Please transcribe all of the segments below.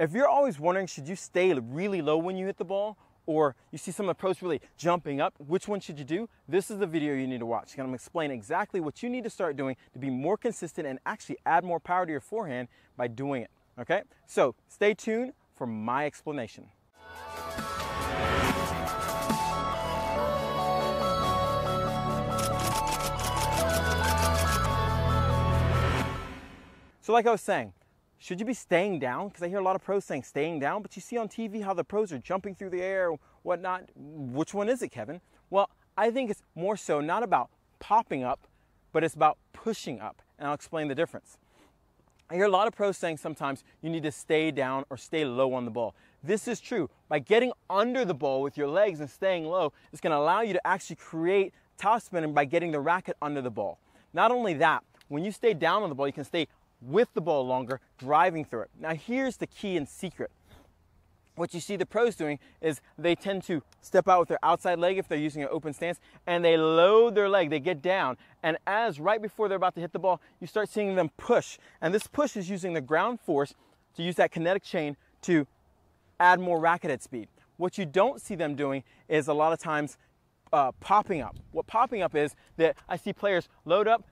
If you're always wondering, should you stay really low when you hit the ball? Or you see someone approach really jumping up, which one should you do? This is the video you need to watch. I'm gonna explain exactly what you need to start doing to be more consistent and actually add more power to your forehand by doing it. Okay? So stay tuned for my explanation. So like I was saying, should you be staying down? Because I hear a lot of pros saying staying down, but you see on TV how the pros are jumping through the air, whatnot. Which one is it, Kevin? Well, I think it's more so not about popping up, but it's about pushing up. And I'll explain the difference. I hear a lot of pros saying sometimes you need to stay down or stay low on the ball. This is true. By getting under the ball with your legs and staying low, it's going to allow you to actually create topspin by getting the racket under the ball. Not only that, when you stay down on the ball, you can stay with the ball longer, driving through it. Now, here's the key and secret. What you see the pros doing is they tend to step out with their outside leg if they're using an open stance and they load their leg, they get down. And as right before they're about to hit the ball, you start seeing them push. And this push is using the ground force to use that kinetic chain to add more racket head speed. What you don't see them doing is a lot of times uh, popping up. What popping up is that I see players load up,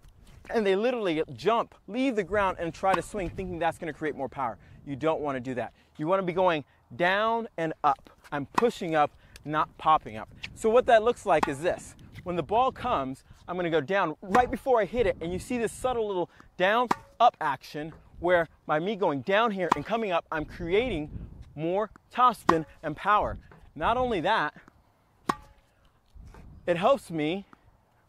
and they literally jump, leave the ground, and try to swing thinking that's gonna create more power. You don't wanna do that. You wanna be going down and up. I'm pushing up, not popping up. So, what that looks like is this when the ball comes, I'm gonna go down right before I hit it, and you see this subtle little down up action where by me going down here and coming up, I'm creating more topspin and power. Not only that, it helps me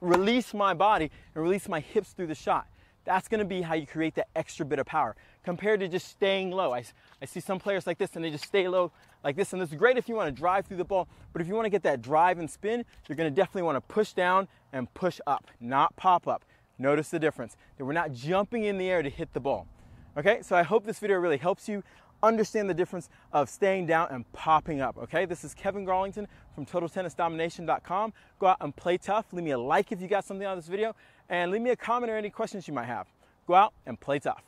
release my body and release my hips through the shot. That's gonna be how you create that extra bit of power compared to just staying low. I, I see some players like this and they just stay low like this. And it's great if you wanna drive through the ball, but if you wanna get that drive and spin, you're gonna definitely wanna push down and push up, not pop up. Notice the difference that we're not jumping in the air to hit the ball. Okay, so I hope this video really helps you understand the difference of staying down and popping up. Okay, this is Kevin Garlington from TotalTennisDomination.com. Go out and play tough. Leave me a like if you got something on this video, and leave me a comment or any questions you might have. Go out and play tough.